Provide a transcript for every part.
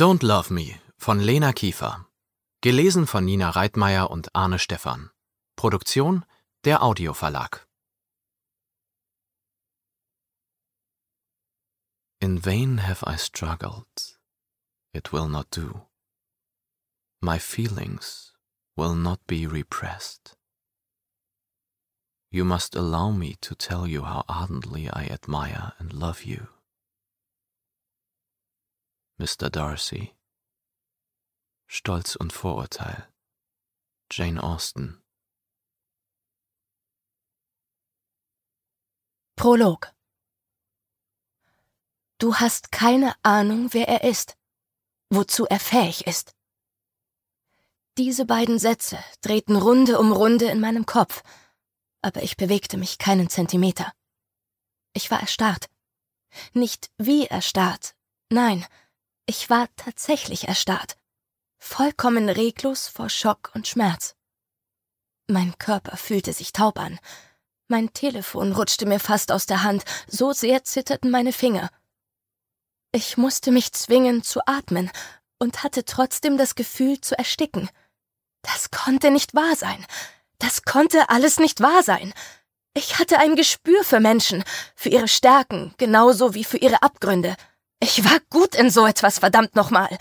Don't Love Me von Lena Kiefer. Gelesen von Nina Reitmeier und Arne Stephan. Produktion der Audioverlag. In vain have I struggled. It will not do. My feelings will not be repressed. You must allow me to tell you how ardently I admire and love you. Mr. Darcy. Stolz und Vorurteil. Jane Austen. Prolog. Du hast keine Ahnung, wer er ist, wozu er fähig ist. Diese beiden Sätze drehten Runde um Runde in meinem Kopf, aber ich bewegte mich keinen Zentimeter. Ich war erstarrt. Nicht wie erstarrt, nein, ich war tatsächlich erstarrt, vollkommen reglos vor Schock und Schmerz. Mein Körper fühlte sich taub an. Mein Telefon rutschte mir fast aus der Hand, so sehr zitterten meine Finger. Ich musste mich zwingen zu atmen und hatte trotzdem das Gefühl zu ersticken. Das konnte nicht wahr sein. Das konnte alles nicht wahr sein. Ich hatte ein Gespür für Menschen, für ihre Stärken, genauso wie für ihre Abgründe. Ich war gut in so etwas, verdammt nochmal.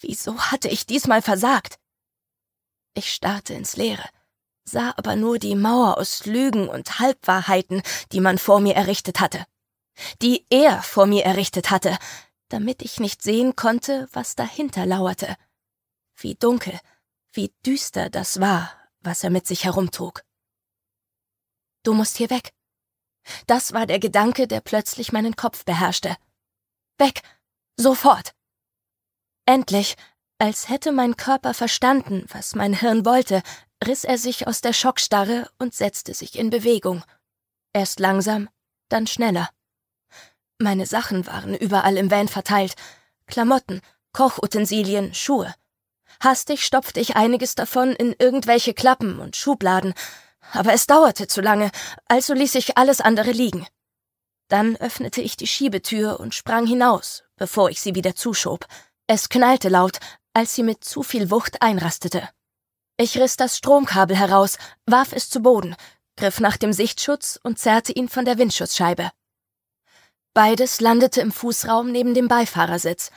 Wieso hatte ich diesmal versagt? Ich starrte ins Leere, sah aber nur die Mauer aus Lügen und Halbwahrheiten, die man vor mir errichtet hatte. Die er vor mir errichtet hatte, damit ich nicht sehen konnte, was dahinter lauerte. Wie dunkel, wie düster das war, was er mit sich herumtrug. Du musst hier weg. Das war der Gedanke, der plötzlich meinen Kopf beherrschte. Weg! Sofort! Endlich, als hätte mein Körper verstanden, was mein Hirn wollte, riss er sich aus der Schockstarre und setzte sich in Bewegung. Erst langsam, dann schneller. Meine Sachen waren überall im Van verteilt. Klamotten, Kochutensilien, Schuhe. Hastig stopfte ich einiges davon in irgendwelche Klappen und Schubladen, aber es dauerte zu lange, also ließ ich alles andere liegen. Dann öffnete ich die Schiebetür und sprang hinaus, bevor ich sie wieder zuschob. Es knallte laut, als sie mit zu viel Wucht einrastete. Ich riss das Stromkabel heraus, warf es zu Boden, griff nach dem Sichtschutz und zerrte ihn von der Windschutzscheibe. Beides landete im Fußraum neben dem Beifahrersitz.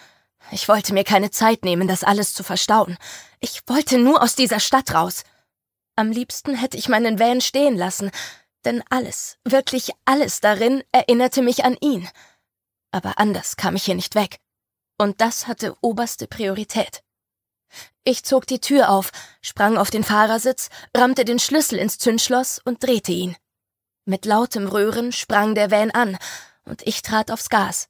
Ich wollte mir keine Zeit nehmen, das alles zu verstauen. Ich wollte nur aus dieser Stadt raus. Am liebsten hätte ich meinen Van stehen lassen, denn alles, wirklich alles darin erinnerte mich an ihn. Aber anders kam ich hier nicht weg. Und das hatte oberste Priorität. Ich zog die Tür auf, sprang auf den Fahrersitz, rammte den Schlüssel ins Zündschloss und drehte ihn. Mit lautem Röhren sprang der Van an, und ich trat aufs Gas.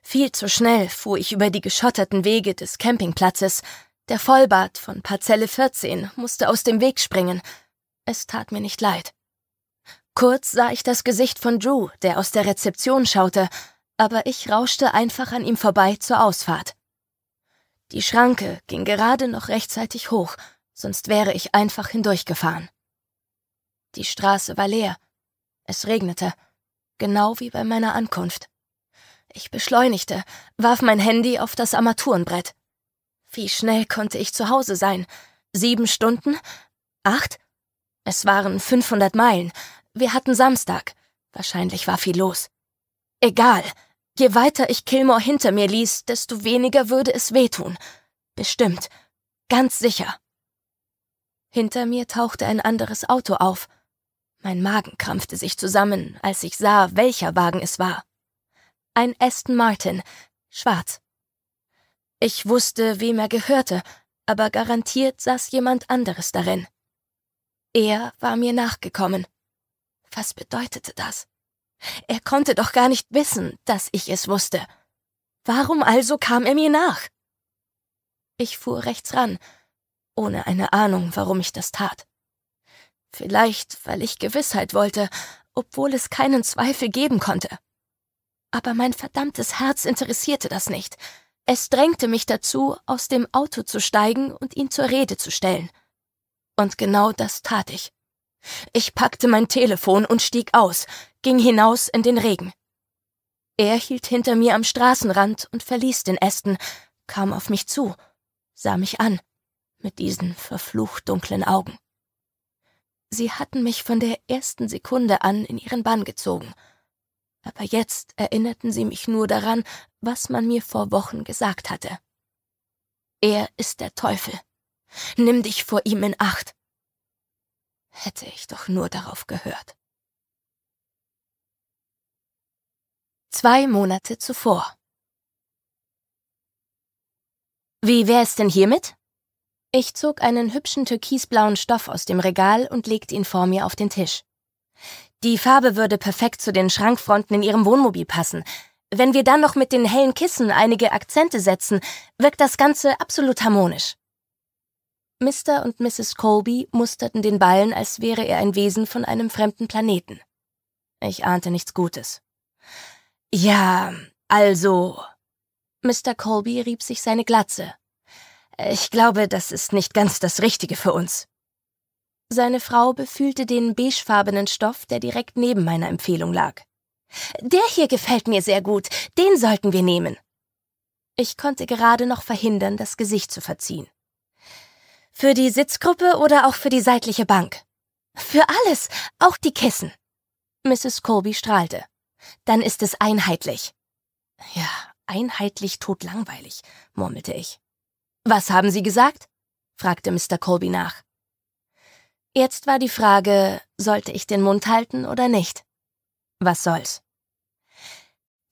Viel zu schnell fuhr ich über die geschotterten Wege des Campingplatzes. Der Vollbart von Parzelle 14 musste aus dem Weg springen. Es tat mir nicht leid. Kurz sah ich das Gesicht von Drew, der aus der Rezeption schaute, aber ich rauschte einfach an ihm vorbei zur Ausfahrt. Die Schranke ging gerade noch rechtzeitig hoch, sonst wäre ich einfach hindurchgefahren. Die Straße war leer. Es regnete, genau wie bei meiner Ankunft. Ich beschleunigte, warf mein Handy auf das Armaturenbrett. Wie schnell konnte ich zu Hause sein? Sieben Stunden? Acht? Es waren 500 Meilen, wir hatten Samstag. Wahrscheinlich war viel los. Egal. Je weiter ich Kilmore hinter mir ließ, desto weniger würde es wehtun. Bestimmt. Ganz sicher. Hinter mir tauchte ein anderes Auto auf. Mein Magen krampfte sich zusammen, als ich sah, welcher Wagen es war. Ein Aston Martin, schwarz. Ich wusste, wem er gehörte, aber garantiert saß jemand anderes darin. Er war mir nachgekommen. Was bedeutete das? Er konnte doch gar nicht wissen, dass ich es wusste. Warum also kam er mir nach? Ich fuhr rechts ran, ohne eine Ahnung, warum ich das tat. Vielleicht, weil ich Gewissheit wollte, obwohl es keinen Zweifel geben konnte. Aber mein verdammtes Herz interessierte das nicht. Es drängte mich dazu, aus dem Auto zu steigen und ihn zur Rede zu stellen. Und genau das tat ich. Ich packte mein Telefon und stieg aus, ging hinaus in den Regen. Er hielt hinter mir am Straßenrand und verließ den Ästen, kam auf mich zu, sah mich an, mit diesen verflucht dunklen Augen. Sie hatten mich von der ersten Sekunde an in ihren Bann gezogen. Aber jetzt erinnerten sie mich nur daran, was man mir vor Wochen gesagt hatte. Er ist der Teufel. Nimm dich vor ihm in Acht. Hätte ich doch nur darauf gehört. Zwei Monate zuvor. Wie wäre es denn hiermit? Ich zog einen hübschen türkisblauen Stoff aus dem Regal und legte ihn vor mir auf den Tisch. Die Farbe würde perfekt zu den Schrankfronten in Ihrem Wohnmobil passen. Wenn wir dann noch mit den hellen Kissen einige Akzente setzen, wirkt das Ganze absolut harmonisch. Mr. und Mrs. Colby musterten den Ballen, als wäre er ein Wesen von einem fremden Planeten. Ich ahnte nichts Gutes. Ja, also. Mr. Colby rieb sich seine Glatze. Ich glaube, das ist nicht ganz das Richtige für uns. Seine Frau befühlte den beigefarbenen Stoff, der direkt neben meiner Empfehlung lag. Der hier gefällt mir sehr gut, den sollten wir nehmen. Ich konnte gerade noch verhindern, das Gesicht zu verziehen. Für die Sitzgruppe oder auch für die seitliche Bank? Für alles, auch die Kissen. Mrs. Colby strahlte. Dann ist es einheitlich. Ja, einheitlich totlangweilig, murmelte ich. Was haben Sie gesagt? fragte Mr. Colby nach. Jetzt war die Frage, sollte ich den Mund halten oder nicht? Was soll's?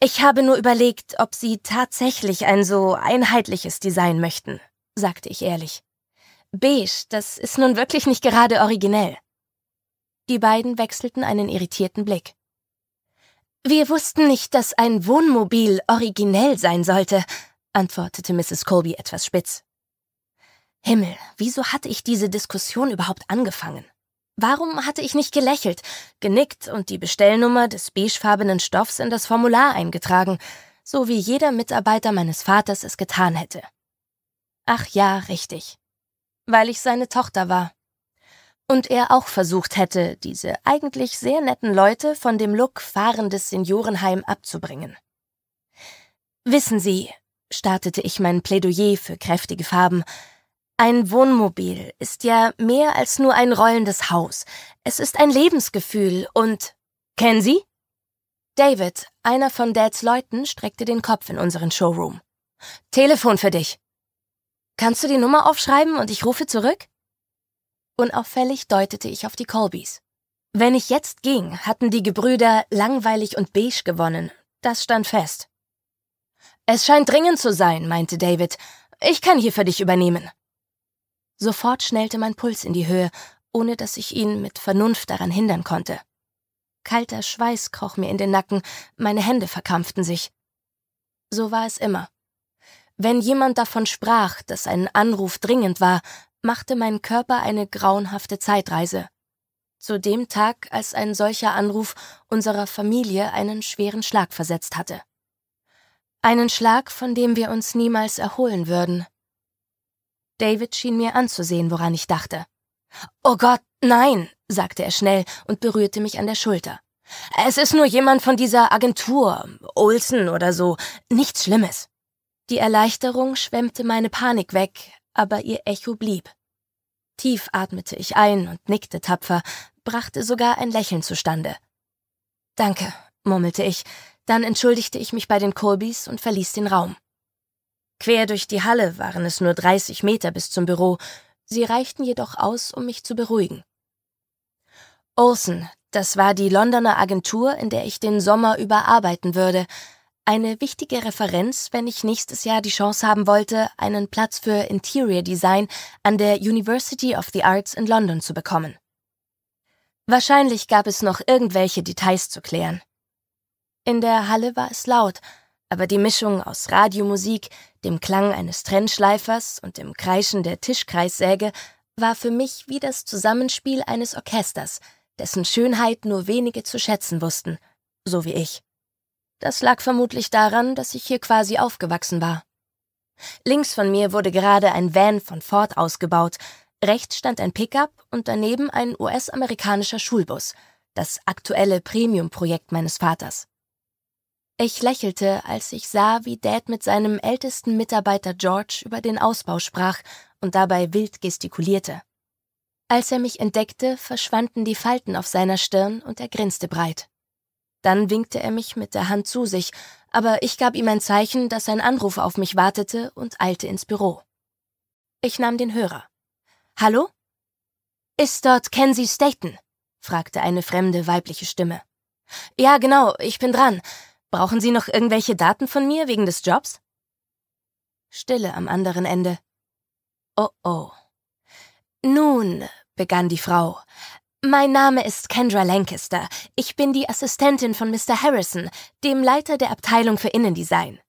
Ich habe nur überlegt, ob Sie tatsächlich ein so einheitliches Design möchten, sagte ich ehrlich. Beige, das ist nun wirklich nicht gerade originell. Die beiden wechselten einen irritierten Blick. Wir wussten nicht, dass ein Wohnmobil originell sein sollte, antwortete Mrs. Colby etwas spitz. Himmel, wieso hatte ich diese Diskussion überhaupt angefangen? Warum hatte ich nicht gelächelt, genickt und die Bestellnummer des beigefarbenen Stoffs in das Formular eingetragen, so wie jeder Mitarbeiter meines Vaters es getan hätte? Ach ja, richtig weil ich seine Tochter war. Und er auch versucht hätte, diese eigentlich sehr netten Leute von dem Look fahrendes Seniorenheim abzubringen. Wissen Sie, startete ich mein Plädoyer für kräftige Farben, ein Wohnmobil ist ja mehr als nur ein rollendes Haus. Es ist ein Lebensgefühl und. Kennen Sie? David, einer von Dads Leuten, streckte den Kopf in unseren Showroom. Telefon für dich. Kannst du die Nummer aufschreiben und ich rufe zurück? Unauffällig deutete ich auf die Colbys. Wenn ich jetzt ging, hatten die Gebrüder langweilig und beige gewonnen. Das stand fest. Es scheint dringend zu sein, meinte David. Ich kann hier für dich übernehmen. Sofort schnellte mein Puls in die Höhe, ohne dass ich ihn mit Vernunft daran hindern konnte. Kalter Schweiß kroch mir in den Nacken, meine Hände verkrampften sich. So war es immer. Wenn jemand davon sprach, dass ein Anruf dringend war, machte mein Körper eine grauenhafte Zeitreise. Zu dem Tag, als ein solcher Anruf unserer Familie einen schweren Schlag versetzt hatte. Einen Schlag, von dem wir uns niemals erholen würden. David schien mir anzusehen, woran ich dachte. Oh Gott, nein, sagte er schnell und berührte mich an der Schulter. Es ist nur jemand von dieser Agentur, Olsen oder so, nichts Schlimmes. Die Erleichterung schwemmte meine Panik weg, aber ihr Echo blieb. Tief atmete ich ein und nickte tapfer, brachte sogar ein Lächeln zustande. Danke, murmelte ich, dann entschuldigte ich mich bei den Colbys und verließ den Raum. Quer durch die Halle waren es nur 30 Meter bis zum Büro, sie reichten jedoch aus, um mich zu beruhigen. Olsen, das war die Londoner Agentur, in der ich den Sommer überarbeiten würde, eine wichtige Referenz, wenn ich nächstes Jahr die Chance haben wollte, einen Platz für Interior Design an der University of the Arts in London zu bekommen. Wahrscheinlich gab es noch irgendwelche Details zu klären. In der Halle war es laut, aber die Mischung aus Radiomusik, dem Klang eines Trennschleifers und dem Kreischen der Tischkreissäge war für mich wie das Zusammenspiel eines Orchesters, dessen Schönheit nur wenige zu schätzen wussten, so wie ich. Das lag vermutlich daran, dass ich hier quasi aufgewachsen war. Links von mir wurde gerade ein Van von Ford ausgebaut, rechts stand ein Pickup und daneben ein US-amerikanischer Schulbus, das aktuelle Premium-Projekt meines Vaters. Ich lächelte, als ich sah, wie Dad mit seinem ältesten Mitarbeiter George über den Ausbau sprach und dabei wild gestikulierte. Als er mich entdeckte, verschwanden die Falten auf seiner Stirn und er grinste breit. Dann winkte er mich mit der Hand zu sich, aber ich gab ihm ein Zeichen, dass ein Anruf auf mich wartete und eilte ins Büro. Ich nahm den Hörer. Hallo? Ist dort Kenzie Staten? fragte eine fremde weibliche Stimme. Ja, genau, ich bin dran. Brauchen Sie noch irgendwelche Daten von mir wegen des Jobs? Stille am anderen Ende. Oh oh. Nun, begann die Frau, mein Name ist Kendra Lancaster. Ich bin die Assistentin von Mr. Harrison, dem Leiter der Abteilung für Innendesign.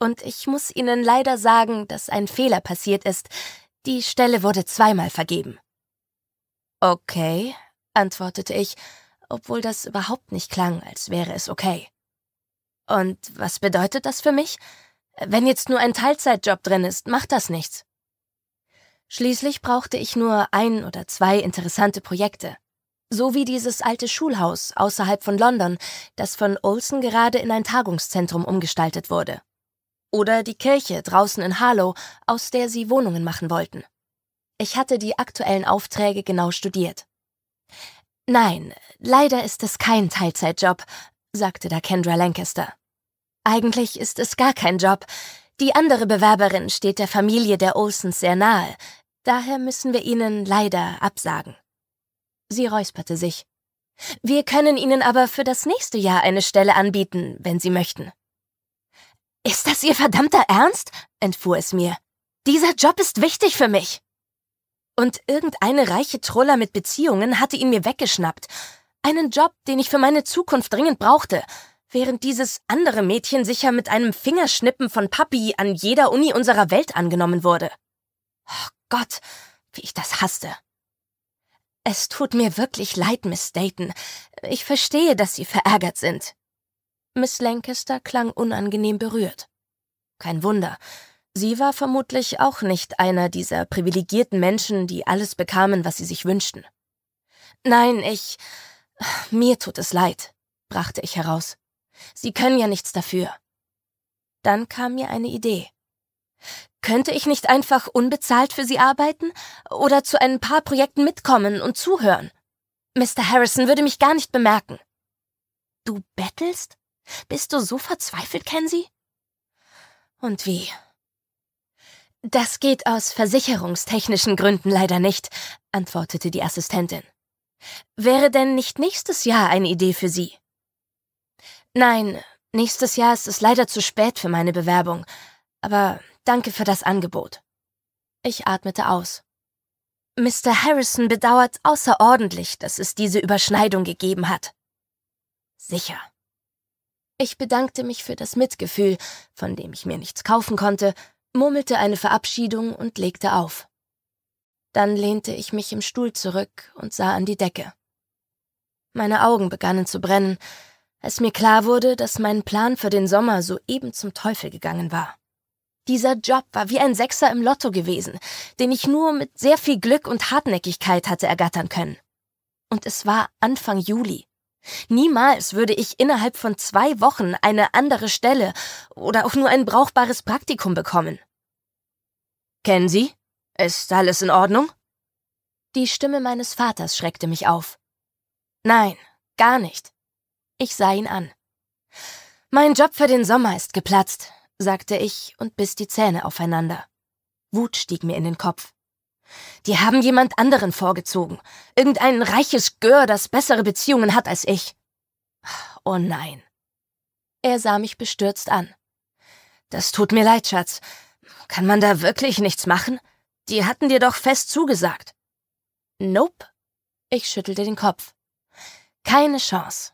Und ich muss Ihnen leider sagen, dass ein Fehler passiert ist. Die Stelle wurde zweimal vergeben. Okay, antwortete ich, obwohl das überhaupt nicht klang, als wäre es okay. Und was bedeutet das für mich? Wenn jetzt nur ein Teilzeitjob drin ist, macht das nichts. Schließlich brauchte ich nur ein oder zwei interessante Projekte. So wie dieses alte Schulhaus außerhalb von London, das von Olsen gerade in ein Tagungszentrum umgestaltet wurde. Oder die Kirche draußen in Harlow, aus der sie Wohnungen machen wollten. Ich hatte die aktuellen Aufträge genau studiert. Nein, leider ist es kein Teilzeitjob, sagte da Kendra Lancaster. Eigentlich ist es gar kein Job. Die andere Bewerberin steht der Familie der Olsons sehr nahe. Daher müssen wir ihnen leider absagen. Sie räusperte sich. Wir können Ihnen aber für das nächste Jahr eine Stelle anbieten, wenn Sie möchten. Ist das Ihr verdammter Ernst? entfuhr es mir. Dieser Job ist wichtig für mich. Und irgendeine reiche Troller mit Beziehungen hatte ihn mir weggeschnappt. Einen Job, den ich für meine Zukunft dringend brauchte, während dieses andere Mädchen sicher mit einem Fingerschnippen von Papi an jeder Uni unserer Welt angenommen wurde. Oh Gott, wie ich das hasste. Es tut mir wirklich leid, Miss Dayton. Ich verstehe, dass Sie verärgert sind. Miss Lancaster klang unangenehm berührt. Kein Wunder. Sie war vermutlich auch nicht einer dieser privilegierten Menschen, die alles bekamen, was sie sich wünschten. Nein, ich. Mir tut es leid, brachte ich heraus. Sie können ja nichts dafür. Dann kam mir eine Idee. Könnte ich nicht einfach unbezahlt für Sie arbeiten oder zu ein paar Projekten mitkommen und zuhören? Mr. Harrison würde mich gar nicht bemerken. Du bettelst? Bist du so verzweifelt, Kenzie? Und wie? Das geht aus versicherungstechnischen Gründen leider nicht, antwortete die Assistentin. Wäre denn nicht nächstes Jahr eine Idee für Sie? Nein, nächstes Jahr ist es leider zu spät für meine Bewerbung, aber danke für das Angebot. Ich atmete aus. Mr. Harrison bedauert außerordentlich, dass es diese Überschneidung gegeben hat. Sicher. Ich bedankte mich für das Mitgefühl, von dem ich mir nichts kaufen konnte, murmelte eine Verabschiedung und legte auf. Dann lehnte ich mich im Stuhl zurück und sah an die Decke. Meine Augen begannen zu brennen, als mir klar wurde, dass mein Plan für den Sommer soeben zum Teufel gegangen war. Dieser Job war wie ein Sechser im Lotto gewesen, den ich nur mit sehr viel Glück und Hartnäckigkeit hatte ergattern können. Und es war Anfang Juli. Niemals würde ich innerhalb von zwei Wochen eine andere Stelle oder auch nur ein brauchbares Praktikum bekommen. Kennen Sie? Ist alles in Ordnung? Die Stimme meines Vaters schreckte mich auf. Nein, gar nicht. Ich sah ihn an. Mein Job für den Sommer ist geplatzt sagte ich und biss die Zähne aufeinander. Wut stieg mir in den Kopf. Die haben jemand anderen vorgezogen. Irgendein reiches Gör, das bessere Beziehungen hat als ich. Oh nein. Er sah mich bestürzt an. Das tut mir leid, Schatz. Kann man da wirklich nichts machen? Die hatten dir doch fest zugesagt. Nope. Ich schüttelte den Kopf. Keine Chance.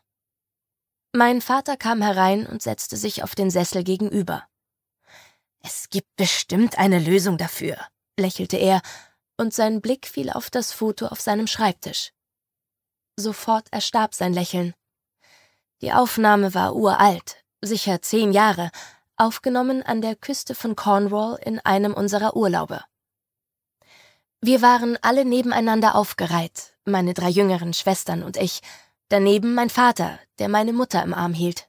Mein Vater kam herein und setzte sich auf den Sessel gegenüber. Es gibt bestimmt eine Lösung dafür, lächelte er, und sein Blick fiel auf das Foto auf seinem Schreibtisch. Sofort erstarb sein Lächeln. Die Aufnahme war uralt, sicher zehn Jahre, aufgenommen an der Küste von Cornwall in einem unserer Urlaube. Wir waren alle nebeneinander aufgereiht, meine drei jüngeren Schwestern und ich, daneben mein Vater, der meine Mutter im Arm hielt.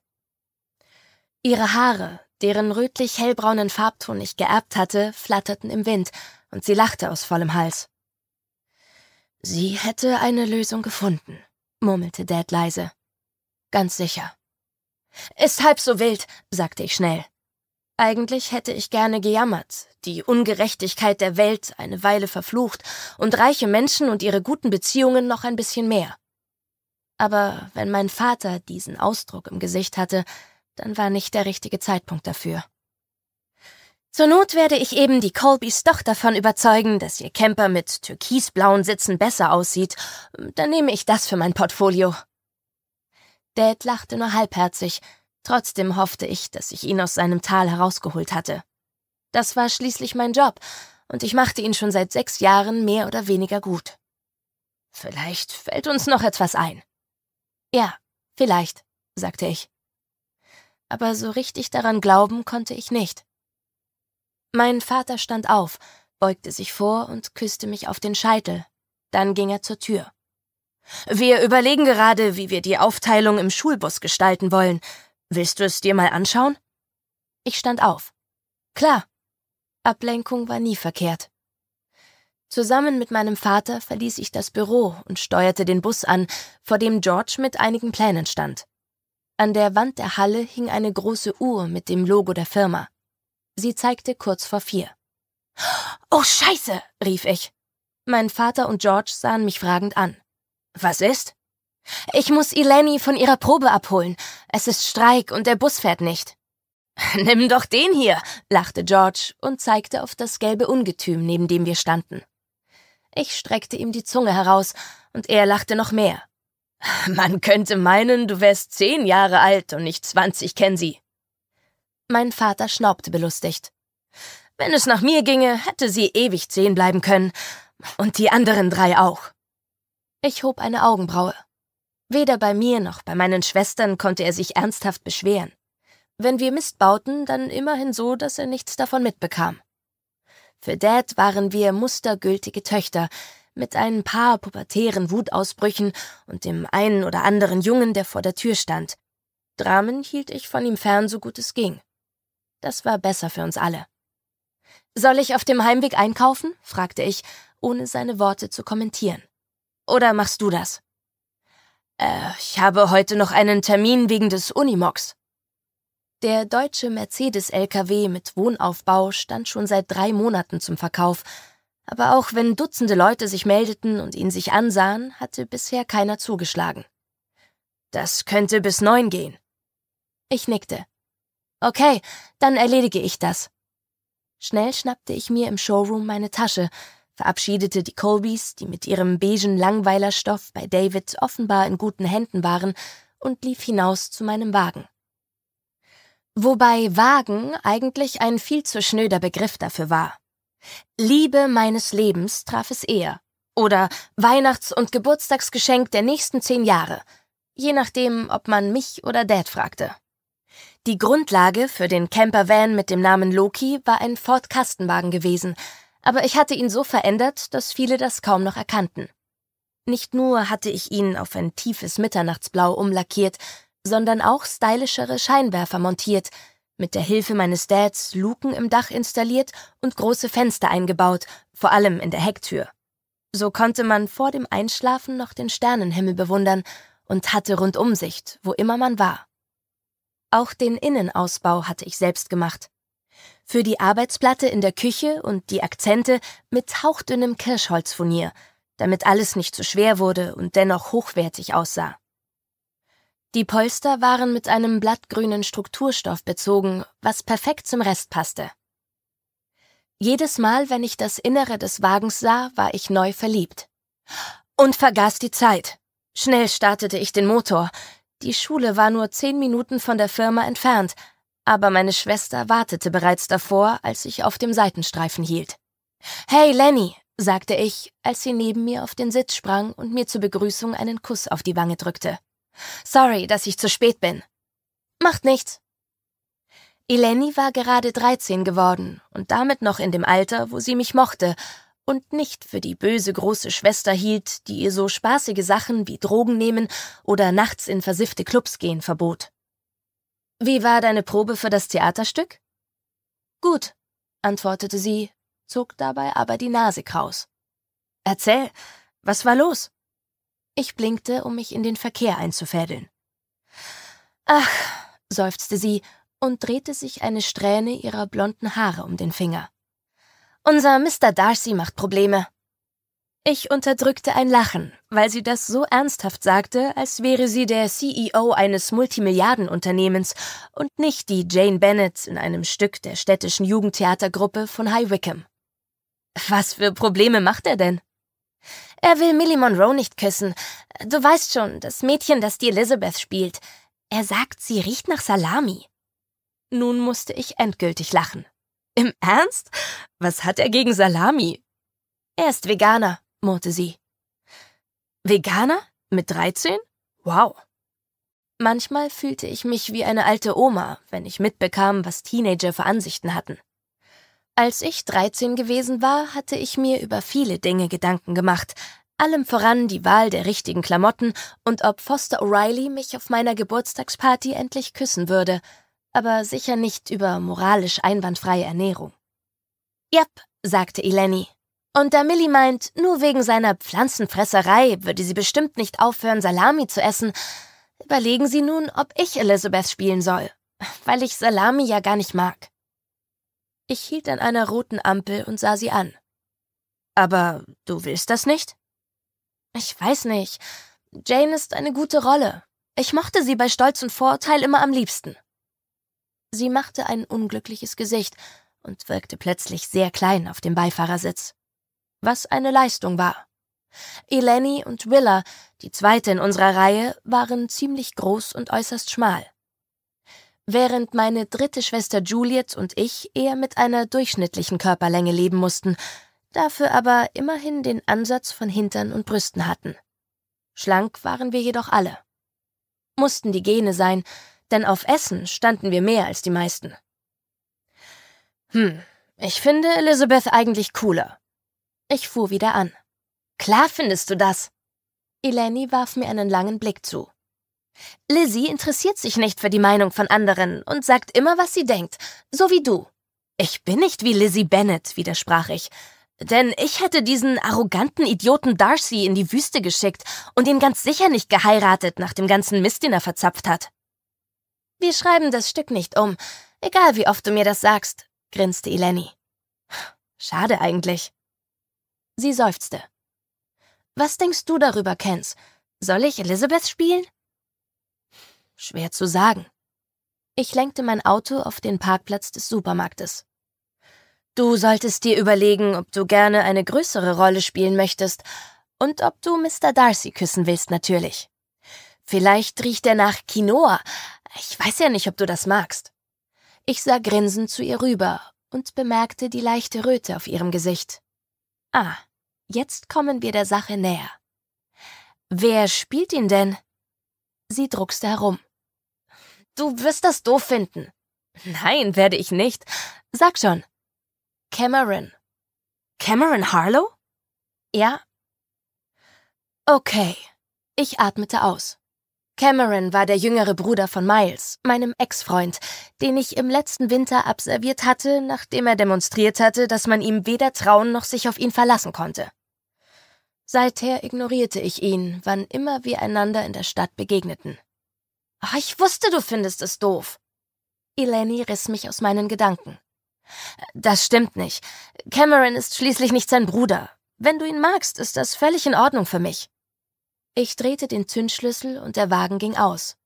Ihre Haare, deren rötlich-hellbraunen Farbton ich geerbt hatte, flatterten im Wind, und sie lachte aus vollem Hals. Sie hätte eine Lösung gefunden, murmelte Dad leise. Ganz sicher. Ist halb so wild, sagte ich schnell. Eigentlich hätte ich gerne gejammert, die Ungerechtigkeit der Welt eine Weile verflucht und reiche Menschen und ihre guten Beziehungen noch ein bisschen mehr. Aber wenn mein Vater diesen Ausdruck im Gesicht hatte, dann war nicht der richtige Zeitpunkt dafür. Zur Not werde ich eben die Colbys doch davon überzeugen, dass ihr Camper mit türkisblauen Sitzen besser aussieht. Dann nehme ich das für mein Portfolio. Dad lachte nur halbherzig. Trotzdem hoffte ich, dass ich ihn aus seinem Tal herausgeholt hatte. Das war schließlich mein Job, und ich machte ihn schon seit sechs Jahren mehr oder weniger gut. Vielleicht fällt uns noch etwas ein. Ja, vielleicht, sagte ich aber so richtig daran glauben konnte ich nicht. Mein Vater stand auf, beugte sich vor und küsste mich auf den Scheitel. Dann ging er zur Tür. Wir überlegen gerade, wie wir die Aufteilung im Schulbus gestalten wollen. Willst du es dir mal anschauen? Ich stand auf. Klar. Ablenkung war nie verkehrt. Zusammen mit meinem Vater verließ ich das Büro und steuerte den Bus an, vor dem George mit einigen Plänen stand. An der Wand der Halle hing eine große Uhr mit dem Logo der Firma. Sie zeigte kurz vor vier. Oh Scheiße, rief ich. Mein Vater und George sahen mich fragend an. Was ist? Ich muss Eleni von ihrer Probe abholen. Es ist Streik und der Bus fährt nicht. Nimm doch den hier, lachte George und zeigte auf das gelbe Ungetüm, neben dem wir standen. Ich streckte ihm die Zunge heraus, und er lachte noch mehr. Man könnte meinen, du wärst zehn Jahre alt und nicht zwanzig, Kenzie. Mein Vater schnaubte belustigt. Wenn es nach mir ginge, hätte sie ewig zehn bleiben können. Und die anderen drei auch. Ich hob eine Augenbraue. Weder bei mir noch bei meinen Schwestern konnte er sich ernsthaft beschweren. Wenn wir Mist bauten, dann immerhin so, dass er nichts davon mitbekam. Für Dad waren wir mustergültige Töchter, mit ein paar pubertären Wutausbrüchen und dem einen oder anderen Jungen, der vor der Tür stand. Dramen hielt ich von ihm fern, so gut es ging. Das war besser für uns alle. Soll ich auf dem Heimweg einkaufen? fragte ich, ohne seine Worte zu kommentieren. Oder machst du das? Äh, ich habe heute noch einen Termin wegen des Unimox. Der deutsche Mercedes-LKW mit Wohnaufbau stand schon seit drei Monaten zum Verkauf, aber auch wenn Dutzende Leute sich meldeten und ihn sich ansahen, hatte bisher keiner zugeschlagen. Das könnte bis neun gehen. Ich nickte. Okay, dann erledige ich das. Schnell schnappte ich mir im Showroom meine Tasche, verabschiedete die Colbys, die mit ihrem beigen Langweilerstoff bei David offenbar in guten Händen waren, und lief hinaus zu meinem Wagen. Wobei Wagen eigentlich ein viel zu schnöder Begriff dafür war. Liebe meines Lebens traf es eher. Oder Weihnachts- und Geburtstagsgeschenk der nächsten zehn Jahre. Je nachdem, ob man mich oder Dad fragte. Die Grundlage für den Campervan mit dem Namen Loki war ein Ford Kastenwagen gewesen, aber ich hatte ihn so verändert, dass viele das kaum noch erkannten. Nicht nur hatte ich ihn auf ein tiefes Mitternachtsblau umlackiert, sondern auch stylischere Scheinwerfer montiert, mit der Hilfe meines Dads Luken im Dach installiert und große Fenster eingebaut, vor allem in der Hecktür. So konnte man vor dem Einschlafen noch den Sternenhimmel bewundern und hatte Rundumsicht, wo immer man war. Auch den Innenausbau hatte ich selbst gemacht. Für die Arbeitsplatte in der Küche und die Akzente mit hauchdünnem Kirschholzfurnier, damit alles nicht zu schwer wurde und dennoch hochwertig aussah. Die Polster waren mit einem blattgrünen Strukturstoff bezogen, was perfekt zum Rest passte. Jedes Mal, wenn ich das Innere des Wagens sah, war ich neu verliebt. Und vergaß die Zeit. Schnell startete ich den Motor. Die Schule war nur zehn Minuten von der Firma entfernt, aber meine Schwester wartete bereits davor, als ich auf dem Seitenstreifen hielt. Hey Lenny, sagte ich, als sie neben mir auf den Sitz sprang und mir zur Begrüßung einen Kuss auf die Wange drückte. Sorry, dass ich zu spät bin. Macht nichts. Eleni war gerade 13 geworden und damit noch in dem Alter, wo sie mich mochte und nicht für die böse große Schwester hielt, die ihr so spaßige Sachen wie Drogen nehmen oder nachts in versiffte Clubs gehen verbot. Wie war deine Probe für das Theaterstück? Gut, antwortete sie, zog dabei aber die Nase kraus. Erzähl, was war los? Ich blinkte, um mich in den Verkehr einzufädeln. Ach, seufzte sie und drehte sich eine Strähne ihrer blonden Haare um den Finger. Unser Mr. Darcy macht Probleme. Ich unterdrückte ein Lachen, weil sie das so ernsthaft sagte, als wäre sie der CEO eines Multimilliardenunternehmens und nicht die Jane Bennett in einem Stück der städtischen Jugendtheatergruppe von High Wycombe. Was für Probleme macht er denn? Er will Millie Monroe nicht küssen. Du weißt schon, das Mädchen, das die Elizabeth spielt. Er sagt, sie riecht nach Salami. Nun musste ich endgültig lachen. Im Ernst? Was hat er gegen Salami? Er ist Veganer, murrte sie. Veganer? Mit 13? Wow. Manchmal fühlte ich mich wie eine alte Oma, wenn ich mitbekam, was Teenager für Ansichten hatten. Als ich 13 gewesen war, hatte ich mir über viele Dinge Gedanken gemacht, allem voran die Wahl der richtigen Klamotten und ob Foster O'Reilly mich auf meiner Geburtstagsparty endlich küssen würde, aber sicher nicht über moralisch einwandfreie Ernährung. Jap, sagte Eleni. Und da Millie meint, nur wegen seiner Pflanzenfresserei würde sie bestimmt nicht aufhören, Salami zu essen, überlegen sie nun, ob ich Elizabeth spielen soll, weil ich Salami ja gar nicht mag. Ich hielt an einer roten Ampel und sah sie an. Aber du willst das nicht? Ich weiß nicht. Jane ist eine gute Rolle. Ich mochte sie bei Stolz und Vorurteil immer am liebsten. Sie machte ein unglückliches Gesicht und wirkte plötzlich sehr klein auf dem Beifahrersitz. Was eine Leistung war. Eleni und Willa, die zweite in unserer Reihe, waren ziemlich groß und äußerst schmal während meine dritte Schwester Juliet und ich eher mit einer durchschnittlichen Körperlänge leben mussten, dafür aber immerhin den Ansatz von Hintern und Brüsten hatten. Schlank waren wir jedoch alle. Mussten die Gene sein, denn auf Essen standen wir mehr als die meisten. Hm, ich finde Elizabeth eigentlich cooler. Ich fuhr wieder an. Klar findest du das. Eleni warf mir einen langen Blick zu. Lizzie interessiert sich nicht für die Meinung von anderen und sagt immer, was sie denkt, so wie du. Ich bin nicht wie Lizzie Bennet, widersprach ich. Denn ich hätte diesen arroganten Idioten Darcy in die Wüste geschickt und ihn ganz sicher nicht geheiratet nach dem ganzen Mist, den er verzapft hat. Wir schreiben das Stück nicht um, egal wie oft du mir das sagst, grinste Eleni. Schade eigentlich. Sie seufzte. Was denkst du darüber, Kens? Soll ich Elizabeth spielen? Schwer zu sagen. Ich lenkte mein Auto auf den Parkplatz des Supermarktes. Du solltest dir überlegen, ob du gerne eine größere Rolle spielen möchtest und ob du Mr. Darcy küssen willst natürlich. Vielleicht riecht er nach Quinoa. Ich weiß ja nicht, ob du das magst. Ich sah grinsend zu ihr rüber und bemerkte die leichte Röte auf ihrem Gesicht. Ah, jetzt kommen wir der Sache näher. Wer spielt ihn denn? Sie druckste herum. Du wirst das doof finden. Nein, werde ich nicht. Sag schon. Cameron. Cameron Harlow? Ja. Okay. Ich atmete aus. Cameron war der jüngere Bruder von Miles, meinem Ex-Freund, den ich im letzten Winter abserviert hatte, nachdem er demonstriert hatte, dass man ihm weder trauen noch sich auf ihn verlassen konnte. Seither ignorierte ich ihn, wann immer wir einander in der Stadt begegneten. Ach, ich wusste, du findest es doof. Eleni riss mich aus meinen Gedanken. Das stimmt nicht. Cameron ist schließlich nicht sein Bruder. Wenn du ihn magst, ist das völlig in Ordnung für mich. Ich drehte den Zündschlüssel und der Wagen ging aus.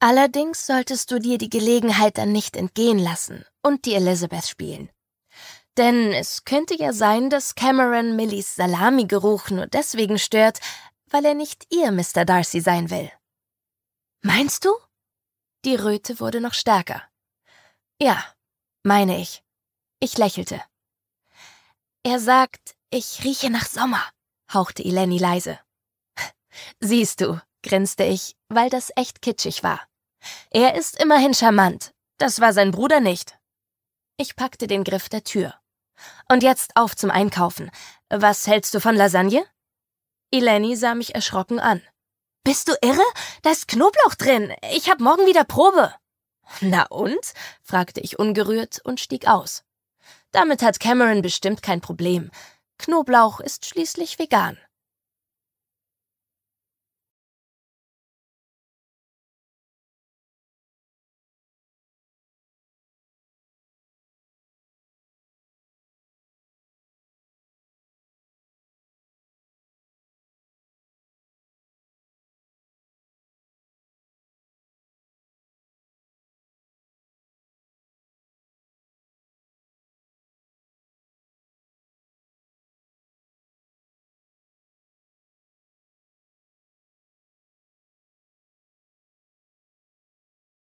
Allerdings solltest du dir die Gelegenheit dann nicht entgehen lassen und die Elizabeth spielen. Denn es könnte ja sein, dass Cameron Millies Salami-Geruch nur deswegen stört, weil er nicht ihr Mr. Darcy sein will. Meinst du? Die Röte wurde noch stärker. Ja, meine ich. Ich lächelte. Er sagt, ich rieche nach Sommer, hauchte Eleni leise. Siehst du, grinste ich, weil das echt kitschig war. Er ist immerhin charmant. Das war sein Bruder nicht. Ich packte den Griff der Tür. Und jetzt auf zum Einkaufen. Was hältst du von Lasagne? Eleni sah mich erschrocken an. Bist du irre? Da ist Knoblauch drin. Ich hab morgen wieder Probe. Na und? fragte ich ungerührt und stieg aus. Damit hat Cameron bestimmt kein Problem. Knoblauch ist schließlich vegan.